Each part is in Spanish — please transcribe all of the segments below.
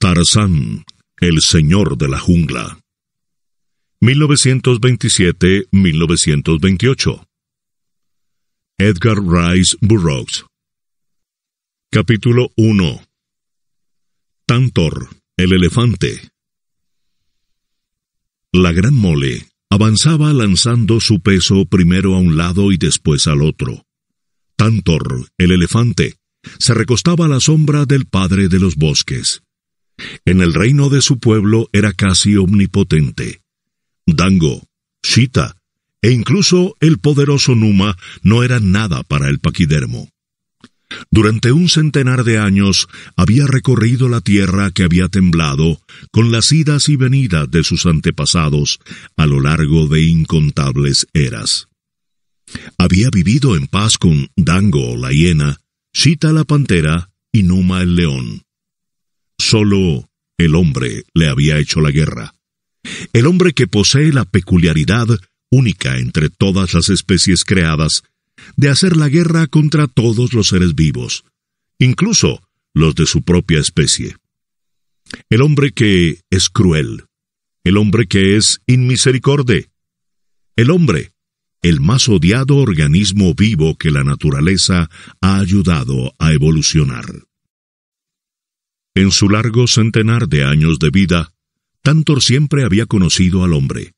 Tarzan, el señor de la jungla. 1927-1928. Edgar Rice Burroughs. Capítulo 1. Tantor, el elefante. La gran mole avanzaba lanzando su peso primero a un lado y después al otro. Tantor, el elefante, se recostaba a la sombra del padre de los bosques. En el reino de su pueblo era casi omnipotente. Dango, Shita e incluso el poderoso Numa no eran nada para el paquidermo. Durante un centenar de años había recorrido la tierra que había temblado con las idas y venidas de sus antepasados a lo largo de incontables eras. Había vivido en paz con Dango la hiena, Shita la pantera y Numa el león. Solo el hombre le había hecho la guerra. El hombre que posee la peculiaridad, única entre todas las especies creadas, de hacer la guerra contra todos los seres vivos, incluso los de su propia especie. El hombre que es cruel, el hombre que es inmisericorde, el hombre, el más odiado organismo vivo que la naturaleza ha ayudado a evolucionar. En su largo centenar de años de vida, Tantor siempre había conocido al hombre.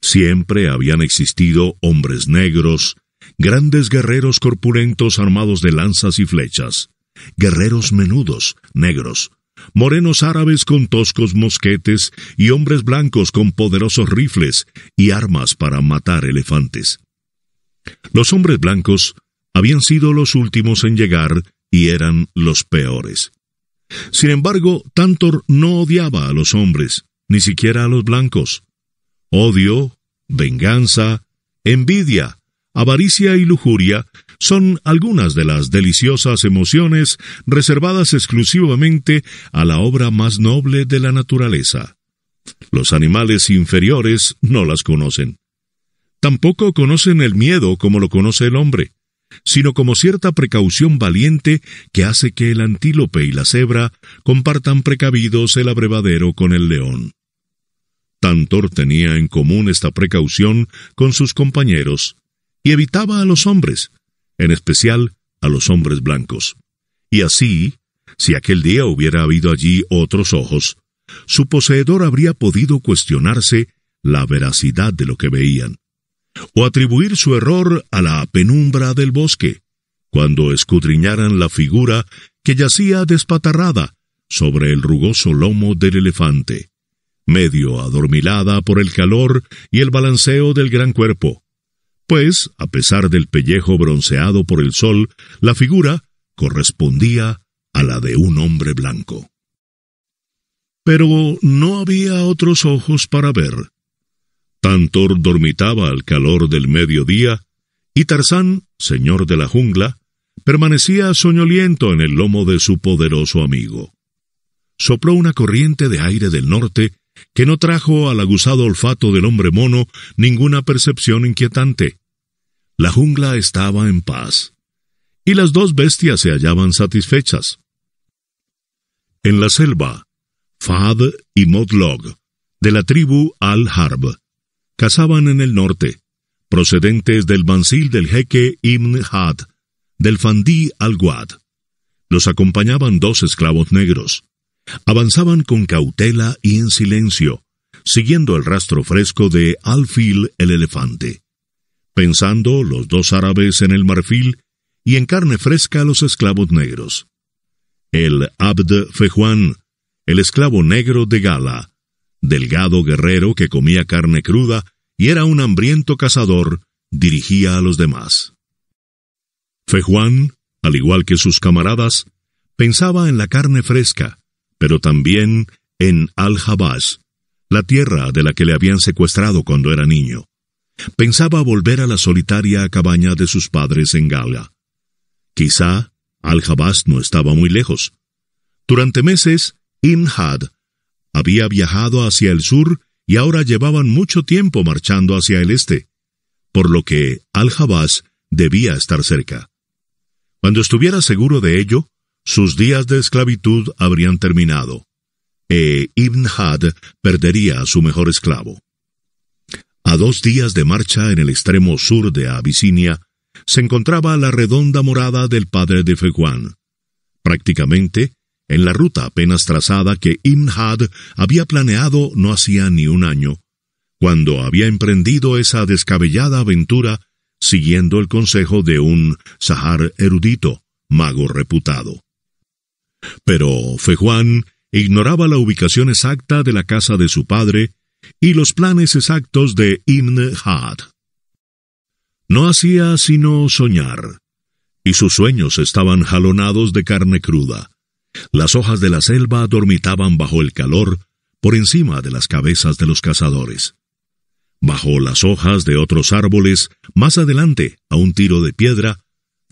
Siempre habían existido hombres negros, grandes guerreros corpulentos armados de lanzas y flechas, guerreros menudos, negros, morenos árabes con toscos mosquetes y hombres blancos con poderosos rifles y armas para matar elefantes. Los hombres blancos habían sido los últimos en llegar y eran los peores. Sin embargo, Tantor no odiaba a los hombres, ni siquiera a los blancos. Odio, venganza, envidia, avaricia y lujuria son algunas de las deliciosas emociones reservadas exclusivamente a la obra más noble de la naturaleza. Los animales inferiores no las conocen. Tampoco conocen el miedo como lo conoce el hombre sino como cierta precaución valiente que hace que el antílope y la cebra compartan precavidos el abrevadero con el león. Tantor tenía en común esta precaución con sus compañeros, y evitaba a los hombres, en especial a los hombres blancos. Y así, si aquel día hubiera habido allí otros ojos, su poseedor habría podido cuestionarse la veracidad de lo que veían o atribuir su error a la penumbra del bosque, cuando escudriñaran la figura que yacía despatarrada sobre el rugoso lomo del elefante, medio adormilada por el calor y el balanceo del gran cuerpo. Pues, a pesar del pellejo bronceado por el sol, la figura correspondía a la de un hombre blanco. Pero no había otros ojos para ver. Tantor dormitaba al calor del mediodía, y Tarzán, señor de la jungla, permanecía soñoliento en el lomo de su poderoso amigo. Sopló una corriente de aire del norte que no trajo al aguzado olfato del hombre mono ninguna percepción inquietante. La jungla estaba en paz, y las dos bestias se hallaban satisfechas. En la selva, Fad y Modlog, de la tribu Al-Harb, cazaban en el norte, procedentes del mansil del jeque Ibn Had, del Fandí al Guad. Los acompañaban dos esclavos negros. Avanzaban con cautela y en silencio, siguiendo el rastro fresco de Alfil el elefante. Pensando los dos árabes en el marfil y en carne fresca los esclavos negros. El Abd Fejuan, el esclavo negro de Gala, delgado guerrero que comía carne cruda y era un hambriento cazador, dirigía a los demás. Fejuan, al igual que sus camaradas, pensaba en la carne fresca, pero también en al jabás la tierra de la que le habían secuestrado cuando era niño. Pensaba volver a la solitaria cabaña de sus padres en Galga. Quizá al jabás no estaba muy lejos. Durante meses, Inhad había viajado hacia el sur y ahora llevaban mucho tiempo marchando hacia el este, por lo que Al-Jabás debía estar cerca. Cuando estuviera seguro de ello, sus días de esclavitud habrían terminado, e Ibn Had perdería a su mejor esclavo. A dos días de marcha en el extremo sur de Abisinia, se encontraba la redonda morada del padre de Feguán. Prácticamente, en la ruta apenas trazada que Imhad había planeado no hacía ni un año, cuando había emprendido esa descabellada aventura siguiendo el consejo de un Sahar erudito, mago reputado. Pero Fejuan ignoraba la ubicación exacta de la casa de su padre y los planes exactos de Ibn Had. No hacía sino soñar, y sus sueños estaban jalonados de carne cruda. Las hojas de la selva dormitaban bajo el calor, por encima de las cabezas de los cazadores. Bajo las hojas de otros árboles, más adelante, a un tiro de piedra,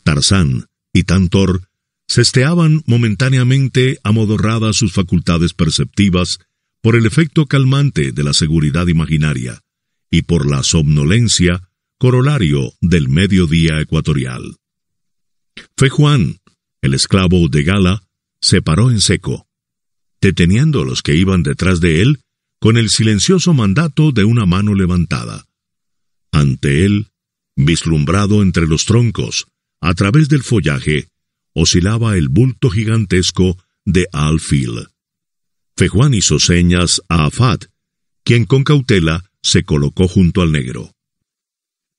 Tarzán y Tantor sesteaban momentáneamente amodorradas sus facultades perceptivas por el efecto calmante de la seguridad imaginaria y por la somnolencia, corolario del mediodía ecuatorial. Fe Juan, el esclavo de Gala, se paró en seco, deteniendo a los que iban detrás de él con el silencioso mandato de una mano levantada. Ante él, vislumbrado entre los troncos, a través del follaje, oscilaba el bulto gigantesco de Alfil. Fejuan hizo señas a Afad, quien con cautela se colocó junto al negro.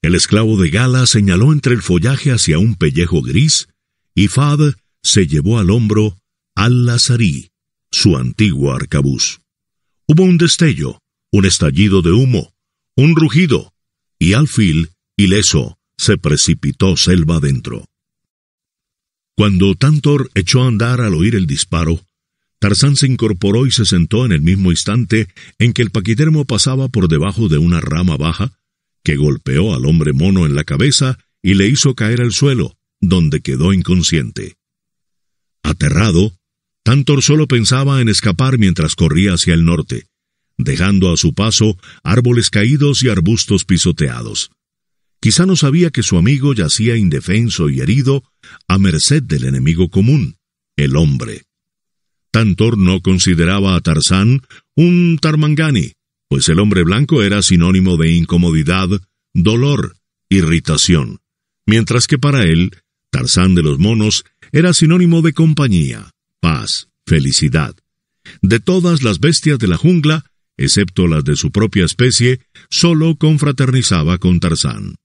El esclavo de Gala señaló entre el follaje hacia un pellejo gris, y Fad se llevó al hombro al-Lazarí, su antiguo arcabuz. Hubo un destello, un estallido de humo, un rugido, y Alfil, ileso, se precipitó selva adentro. Cuando Tantor echó a andar al oír el disparo, Tarzán se incorporó y se sentó en el mismo instante en que el paquidermo pasaba por debajo de una rama baja, que golpeó al hombre mono en la cabeza y le hizo caer al suelo, donde quedó inconsciente. Aterrado, Tantor solo pensaba en escapar mientras corría hacia el norte, dejando a su paso árboles caídos y arbustos pisoteados. Quizá no sabía que su amigo yacía indefenso y herido a merced del enemigo común, el hombre. Tantor no consideraba a Tarzán un tarmangani, pues el hombre blanco era sinónimo de incomodidad, dolor, irritación, mientras que para él, Tarzán de los monos era sinónimo de compañía, paz, felicidad. De todas las bestias de la jungla, excepto las de su propia especie, solo confraternizaba con Tarzán.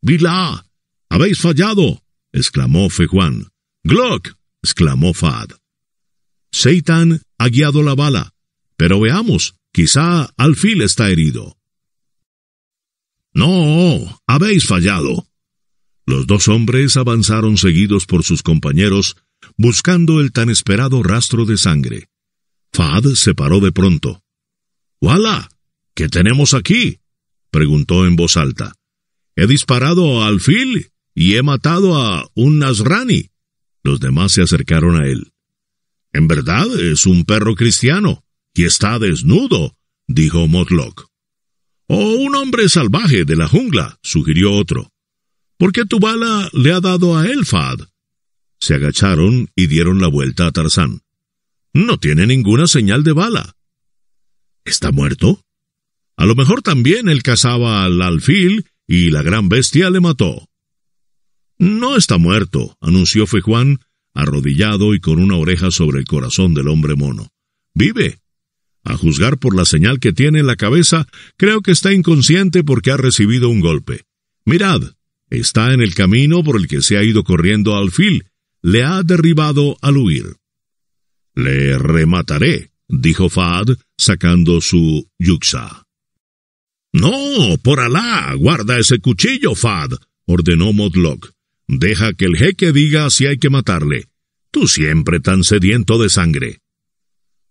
Vila, ¡Habéis fallado! exclamó Fejuan. ¡Glock! exclamó Fad. Seitan ha guiado la bala, pero veamos, quizá Alfil está herido. No, habéis fallado. Los dos hombres avanzaron seguidos por sus compañeros buscando el tan esperado rastro de sangre. Fad se paró de pronto. ¡Wala! ¿Qué tenemos aquí? preguntó en voz alta. He disparado al fil y he matado a un Nasrani. Los demás se acercaron a él. En verdad es un perro cristiano y está desnudo, dijo Motlock. O un hombre salvaje de la jungla, sugirió otro. ¿Por qué tu bala le ha dado a él, Fad? Se agacharon y dieron la vuelta a Tarzán. No tiene ninguna señal de bala. ¿Está muerto? A lo mejor también él cazaba al alfil y la gran bestia le mató. No está muerto, anunció Fejuan, arrodillado y con una oreja sobre el corazón del hombre mono. Vive. A juzgar por la señal que tiene en la cabeza, creo que está inconsciente porque ha recibido un golpe. Mirad, está en el camino por el que se ha ido corriendo Alfil, le ha derribado al huir. Le remataré, dijo Fad, sacando su yuxa. No, por Alá, guarda ese cuchillo, Fad, ordenó Modlock. Deja que el jeque diga si hay que matarle. Tú siempre tan sediento de sangre.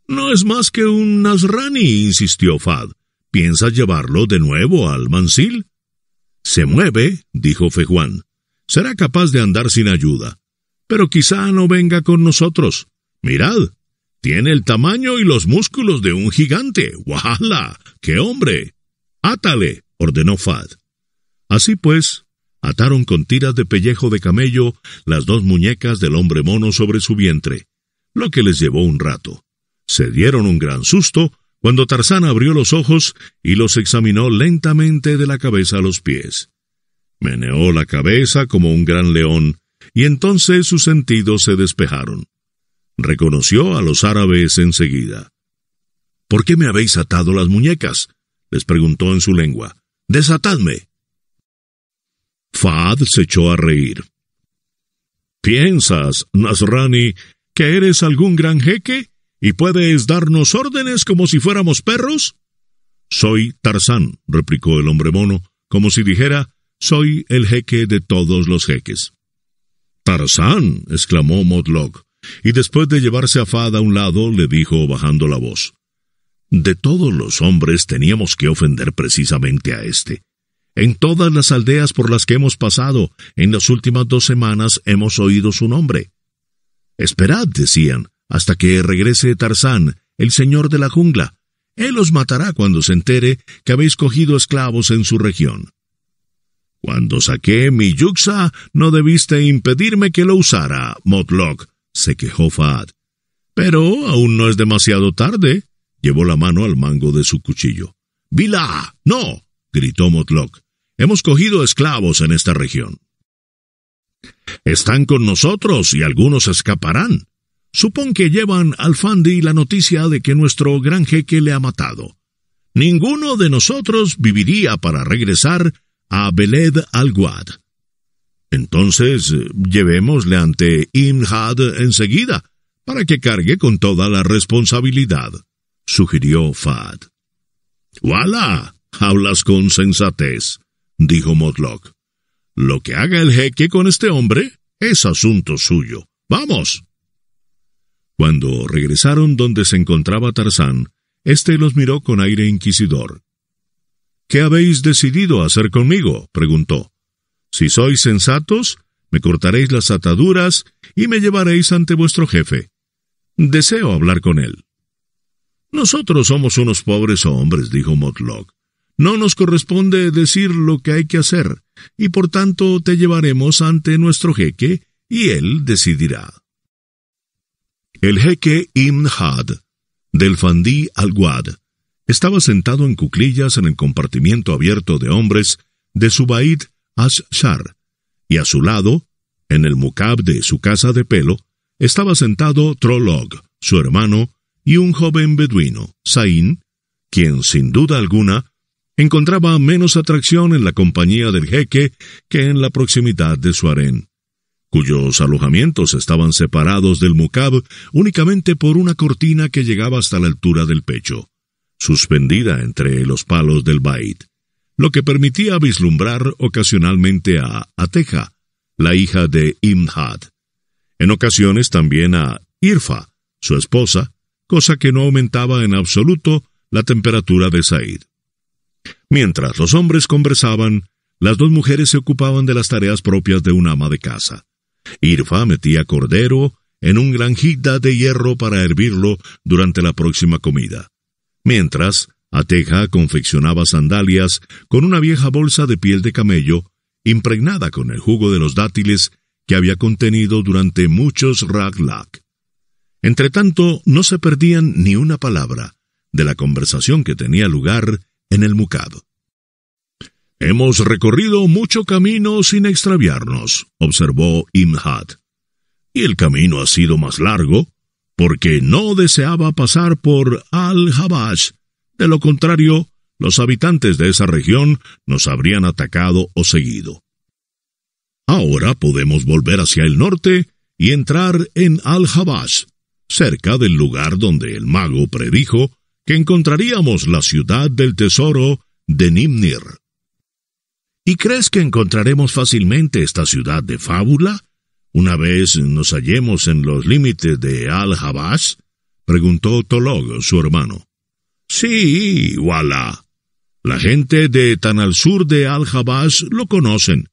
No es más que un Nasrani, insistió Fad. ¿Piensas llevarlo de nuevo al Mansil? Se mueve, dijo Fejuan. Será capaz de andar sin ayuda pero quizá no venga con nosotros. Mirad, tiene el tamaño y los músculos de un gigante. ¡Wala! ¡Qué hombre! ¡Átale! ordenó Fad. Así pues, ataron con tiras de pellejo de camello las dos muñecas del hombre mono sobre su vientre, lo que les llevó un rato. Se dieron un gran susto cuando Tarzán abrió los ojos y los examinó lentamente de la cabeza a los pies. Meneó la cabeza como un gran león y entonces sus sentidos se despejaron. Reconoció a los árabes enseguida. ¿Por qué me habéis atado las muñecas? les preguntó en su lengua. Desatadme. Fahad se echó a reír. ¿Piensas, Nasrani, que eres algún gran jeque y puedes darnos órdenes como si fuéramos perros? Soy Tarzán, replicó el hombre mono, como si dijera, soy el jeque de todos los jeques. Tarzán, exclamó Modlock, y después de llevarse a Fad a un lado, le dijo bajando la voz. De todos los hombres teníamos que ofender precisamente a este. En todas las aldeas por las que hemos pasado, en las últimas dos semanas hemos oído su nombre. Esperad, decían, hasta que regrese Tarzán, el señor de la jungla. Él os matará cuando se entere que habéis cogido esclavos en su región. Cuando saqué mi yuxa, no debiste impedirme que lo usara, Motlock, se quejó Fahad. Pero aún no es demasiado tarde. Llevó la mano al mango de su cuchillo. ¡Vila! ¡No! gritó Motlock. Hemos cogido esclavos en esta región. Están con nosotros y algunos escaparán. Supón que llevan al Fandi la noticia de que nuestro gran jeque le ha matado. Ninguno de nosotros viviría para regresar a Beled al-Guad. Entonces, eh, llevémosle ante Imhad enseguida, para que cargue con toda la responsabilidad, sugirió Fad. ¡Wala! Hablas con sensatez, dijo Modlock. Lo que haga el jeque con este hombre es asunto suyo. ¡Vamos! Cuando regresaron donde se encontraba Tarzán, éste los miró con aire inquisidor. ¿Qué habéis decidido hacer conmigo? preguntó. Si sois sensatos, me cortaréis las ataduras y me llevaréis ante vuestro jefe. Deseo hablar con él. Nosotros somos unos pobres hombres, dijo Motlock. No nos corresponde decir lo que hay que hacer, y por tanto te llevaremos ante nuestro jeque, y él decidirá. El jeque Imhad, del Fandí al Guad, estaba sentado en cuclillas en el compartimiento abierto de hombres de Subaid Ash-Shar, y a su lado, en el mukab de su casa de pelo, estaba sentado Trolog, su hermano, y un joven beduino, Sain, quien sin duda alguna encontraba menos atracción en la compañía del jeque que en la proximidad de su harén, cuyos alojamientos estaban separados del mukab únicamente por una cortina que llegaba hasta la altura del pecho suspendida entre los palos del Bait, lo que permitía vislumbrar ocasionalmente a Ateja, la hija de Imhad, en ocasiones también a Irfa, su esposa, cosa que no aumentaba en absoluto la temperatura de Said. Mientras los hombres conversaban, las dos mujeres se ocupaban de las tareas propias de un ama de casa. Irfa metía cordero en un gran de hierro para hervirlo durante la próxima comida. Mientras, Ateja confeccionaba sandalias con una vieja bolsa de piel de camello, impregnada con el jugo de los dátiles que había contenido durante muchos raglak. Entretanto, no se perdían ni una palabra de la conversación que tenía lugar en el mucado. Hemos recorrido mucho camino sin extraviarnos, observó Imhad. Y el camino ha sido más largo porque no deseaba pasar por Al-Habash. De lo contrario, los habitantes de esa región nos habrían atacado o seguido. Ahora podemos volver hacia el norte y entrar en Al-Habash, cerca del lugar donde el mago predijo que encontraríamos la ciudad del tesoro de Nimnir. ¿Y crees que encontraremos fácilmente esta ciudad de fábula? Una vez nos hallemos en los límites de al Jabas, preguntó Tolog, su hermano. Sí, Wala. La gente de tan al sur de al Jabas lo conocen.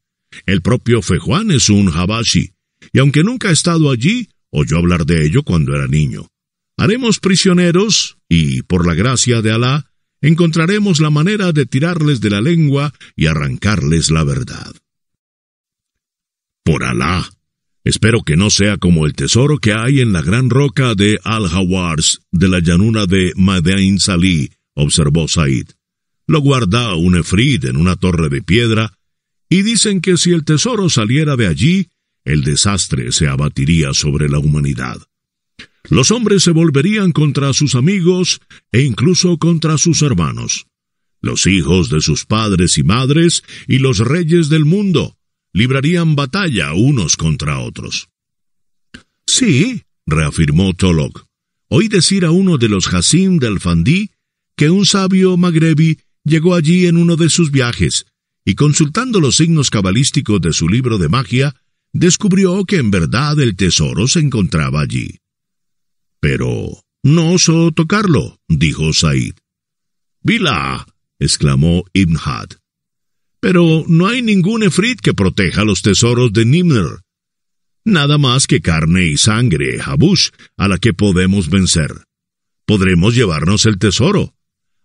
El propio Fejuan es un jabashi, y aunque nunca ha estado allí, oyó hablar de ello cuando era niño. Haremos prisioneros, y, por la gracia de Alá, encontraremos la manera de tirarles de la lengua y arrancarles la verdad. Por Alá, Espero que no sea como el tesoro que hay en la gran roca de Al-Hawars de la llanura de Madain Salih, observó Said. Lo guarda un efrid en una torre de piedra, y dicen que si el tesoro saliera de allí, el desastre se abatiría sobre la humanidad. Los hombres se volverían contra sus amigos e incluso contra sus hermanos, los hijos de sus padres y madres y los reyes del mundo, librarían batalla unos contra otros. Sí, reafirmó Tolok. Oí decir a uno de los Hasim del Fandí que un sabio magrebi llegó allí en uno de sus viajes, y consultando los signos cabalísticos de su libro de magia, descubrió que en verdad el tesoro se encontraba allí. Pero no osó tocarlo, dijo Said. Vila, exclamó Ibn Had. Pero no hay ningún efrit que proteja los tesoros de Nimr. Nada más que carne y sangre, Habush, a la que podemos vencer. Podremos llevarnos el tesoro.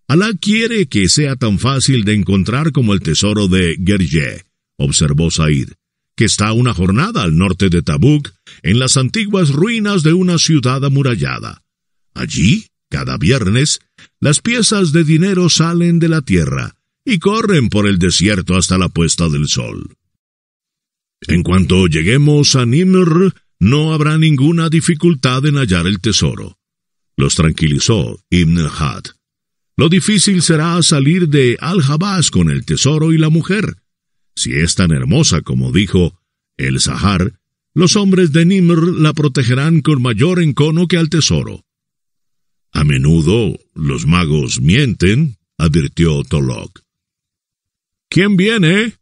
Alá quiere que sea tan fácil de encontrar como el tesoro de Gerje, observó Said, que está una jornada al norte de Tabuk, en las antiguas ruinas de una ciudad amurallada. Allí, cada viernes, las piezas de dinero salen de la tierra y corren por el desierto hasta la puesta del sol. En cuanto lleguemos a Nimr, no habrá ninguna dificultad en hallar el tesoro. Los tranquilizó Ibn Had. Lo difícil será salir de Al-Jabás con el tesoro y la mujer. Si es tan hermosa como dijo el Sahar, los hombres de Nimr la protegerán con mayor encono que al tesoro. A menudo los magos mienten, advirtió Tolok. ¿Quién viene?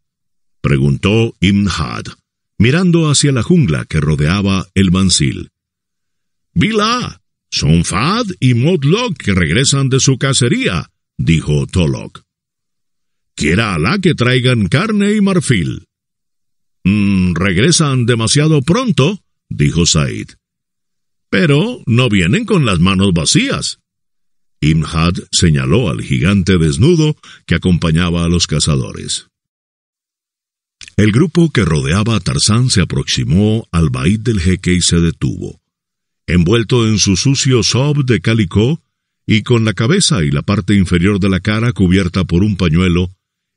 preguntó Imhad, mirando hacia la jungla que rodeaba el mansil. —¡Vila! son Fad y Modlock que regresan de su cacería, dijo Tolok. Quiera Alá que traigan carne y marfil. Mm, regresan demasiado pronto, dijo Said. Pero no vienen con las manos vacías. Imhad señaló al gigante desnudo que acompañaba a los cazadores. El grupo que rodeaba a Tarzán se aproximó al baid del jeque y se detuvo. Envuelto en su sucio sob de calicó y con la cabeza y la parte inferior de la cara cubierta por un pañuelo,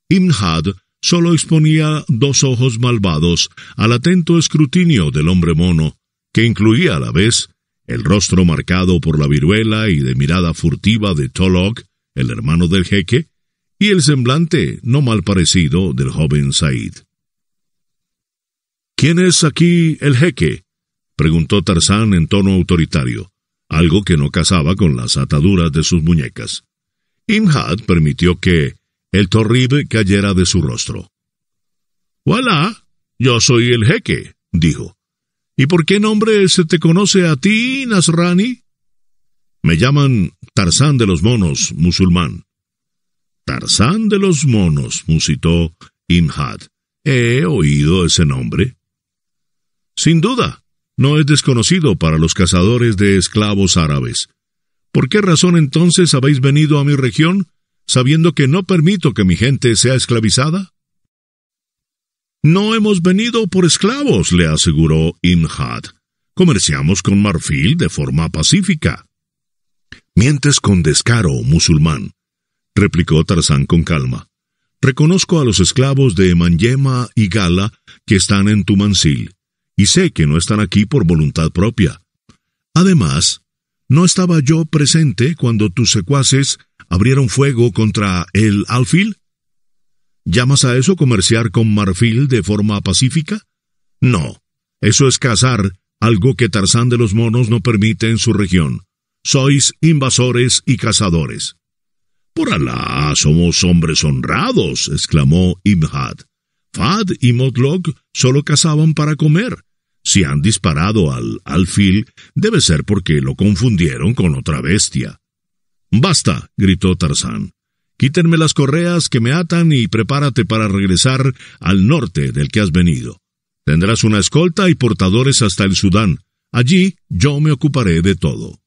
Imhad solo exponía dos ojos malvados al atento escrutinio del hombre mono, que incluía a la vez el rostro marcado por la viruela y de mirada furtiva de Tolok, el hermano del jeque, y el semblante no mal parecido del joven Said. ¿Quién es aquí el jeque? preguntó Tarzán en tono autoritario, algo que no casaba con las ataduras de sus muñecas. Imhad permitió que el torrib cayera de su rostro. ¡Hola! yo soy el jeque, dijo. ¿Y por qué nombre se te conoce a ti, Nasrani? Me llaman Tarzán de los Monos, musulmán. Tarzán de los Monos, musitó Imhad. He oído ese nombre. Sin duda, no es desconocido para los cazadores de esclavos árabes. ¿Por qué razón entonces habéis venido a mi región, sabiendo que no permito que mi gente sea esclavizada? No hemos venido por esclavos, le aseguró Imhad. Comerciamos con marfil de forma pacífica. Mientes con descaro, musulmán, replicó Tarzán con calma. Reconozco a los esclavos de Manyema y Gala que están en tu mansil, y sé que no están aquí por voluntad propia. Además, no estaba yo presente cuando tus secuaces abrieron fuego contra el alfil. ¿Llamas a eso comerciar con marfil de forma pacífica? No, eso es cazar, algo que Tarzán de los Monos no permite en su región. Sois invasores y cazadores. Por Alá, somos hombres honrados, exclamó Imhad. Fad y Motlok solo cazaban para comer. Si han disparado al alfil, debe ser porque lo confundieron con otra bestia. Basta, gritó Tarzán. Quítenme las correas que me atan y prepárate para regresar al norte del que has venido. Tendrás una escolta y portadores hasta el Sudán. Allí yo me ocuparé de todo.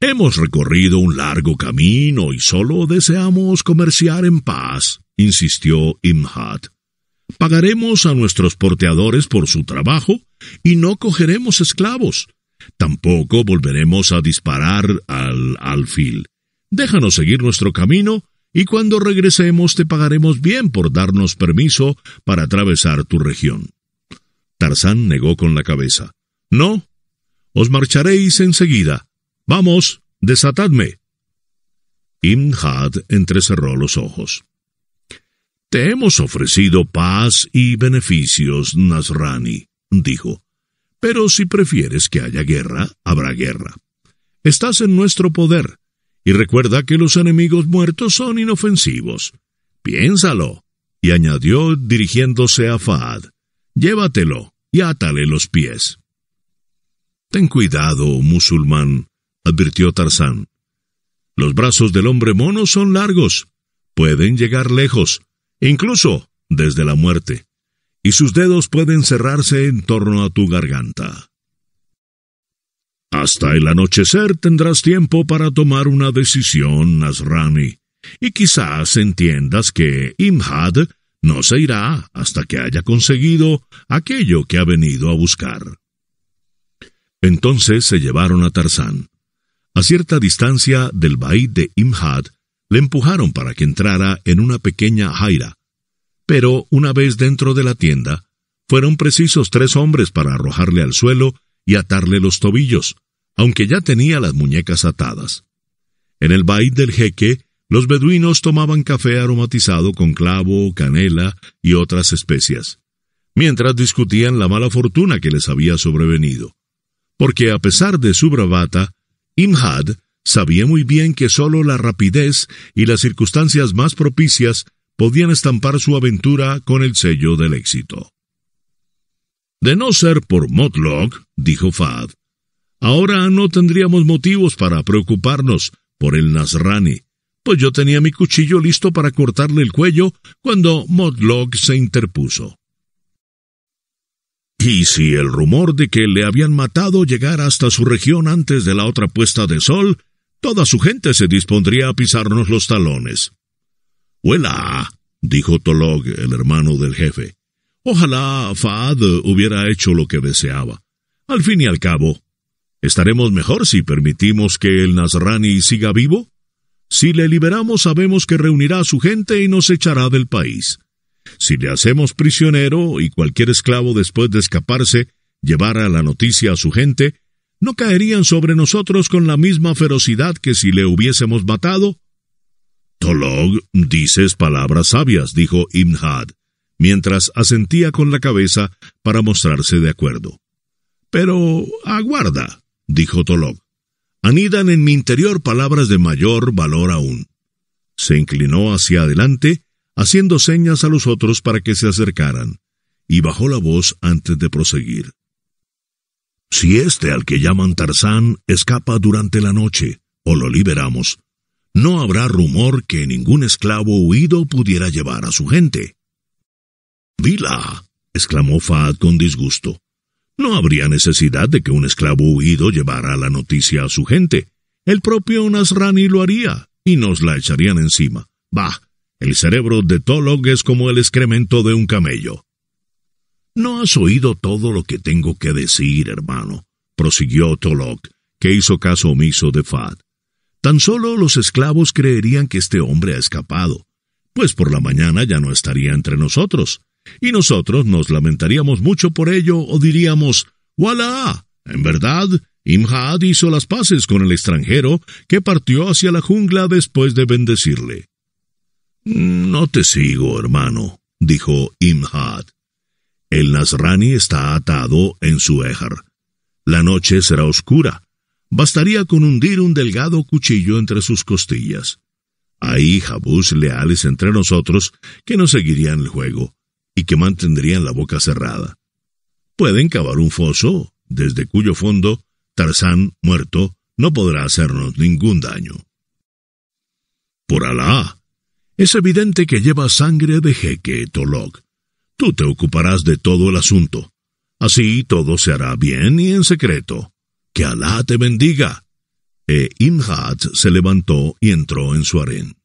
Hemos recorrido un largo camino y solo deseamos comerciar en paz, insistió Imhat. Pagaremos a nuestros porteadores por su trabajo y no cogeremos esclavos. Tampoco volveremos a disparar al alfil. Déjanos seguir nuestro camino y cuando regresemos te pagaremos bien por darnos permiso para atravesar tu región. Tarzán negó con la cabeza. No, os marcharéis enseguida. Vamos, desatadme. Imhad entrecerró los ojos. Te hemos ofrecido paz y beneficios, Nasrani, dijo. Pero si prefieres que haya guerra, habrá guerra. Estás en nuestro poder. Y recuerda que los enemigos muertos son inofensivos. Piénsalo. Y añadió, dirigiéndose a Fahad, llévatelo y átale los pies. Ten cuidado, musulmán, advirtió Tarzán. Los brazos del hombre mono son largos, pueden llegar lejos, incluso desde la muerte, y sus dedos pueden cerrarse en torno a tu garganta. Hasta el anochecer tendrás tiempo para tomar una decisión, Nasrani, y quizás entiendas que Imhad no se irá hasta que haya conseguido aquello que ha venido a buscar. Entonces se llevaron a Tarzán. A cierta distancia del bahí de Imhad, le empujaron para que entrara en una pequeña jaira. Pero una vez dentro de la tienda, fueron precisos tres hombres para arrojarle al suelo y atarle los tobillos, aunque ya tenía las muñecas atadas. En el bait del jeque, los beduinos tomaban café aromatizado con clavo, canela y otras especias, mientras discutían la mala fortuna que les había sobrevenido. Porque a pesar de su bravata, Imhad sabía muy bien que sólo la rapidez y las circunstancias más propicias podían estampar su aventura con el sello del éxito. De no ser por Motlock, dijo Fad, Ahora no tendríamos motivos para preocuparnos por el Nasrani, pues yo tenía mi cuchillo listo para cortarle el cuello cuando Modlog se interpuso. Y si el rumor de que le habían matado llegara hasta su región antes de la otra puesta de sol, toda su gente se dispondría a pisarnos los talones. Huela, dijo Tolog, el hermano del jefe. Ojalá Fahad hubiera hecho lo que deseaba. Al fin y al cabo, Estaremos mejor si permitimos que el Nasrani siga vivo. Si le liberamos sabemos que reunirá a su gente y nos echará del país. Si le hacemos prisionero y cualquier esclavo después de escaparse llevara la noticia a su gente, no caerían sobre nosotros con la misma ferocidad que si le hubiésemos matado. Tolog, dices palabras sabias, dijo Imhad, mientras asentía con la cabeza para mostrarse de acuerdo. Pero aguarda dijo Tolok. Anidan en mi interior palabras de mayor valor aún. Se inclinó hacia adelante, haciendo señas a los otros para que se acercaran, y bajó la voz antes de proseguir. Si este al que llaman Tarzán escapa durante la noche, o lo liberamos, no habrá rumor que ningún esclavo huido pudiera llevar a su gente. Vila, exclamó Fad con disgusto. No habría necesidad de que un esclavo huido llevara la noticia a su gente. El propio Nasrani lo haría, y nos la echarían encima. Bah, el cerebro de Tolog es como el excremento de un camello. No has oído todo lo que tengo que decir, hermano, prosiguió Tolok, que hizo caso omiso de Fad. Tan solo los esclavos creerían que este hombre ha escapado, pues por la mañana ya no estaría entre nosotros. Y nosotros nos lamentaríamos mucho por ello o diríamos, ¡Wala! En verdad, Imhad hizo las paces con el extranjero que partió hacia la jungla después de bendecirle. No te sigo, hermano, dijo Imhad. El Nasrani está atado en su ejar. La noche será oscura. Bastaría con hundir un delgado cuchillo entre sus costillas. Hay jabús leales entre nosotros que nos seguirían el juego, y que mantendrían la boca cerrada. Pueden cavar un foso, desde cuyo fondo Tarzán, muerto, no podrá hacernos ningún daño. Por Alá, es evidente que lleva sangre de jeque Tolok. Tú te ocuparás de todo el asunto. Así todo se hará bien y en secreto. Que Alá te bendiga. E Imhat se levantó y entró en su harén.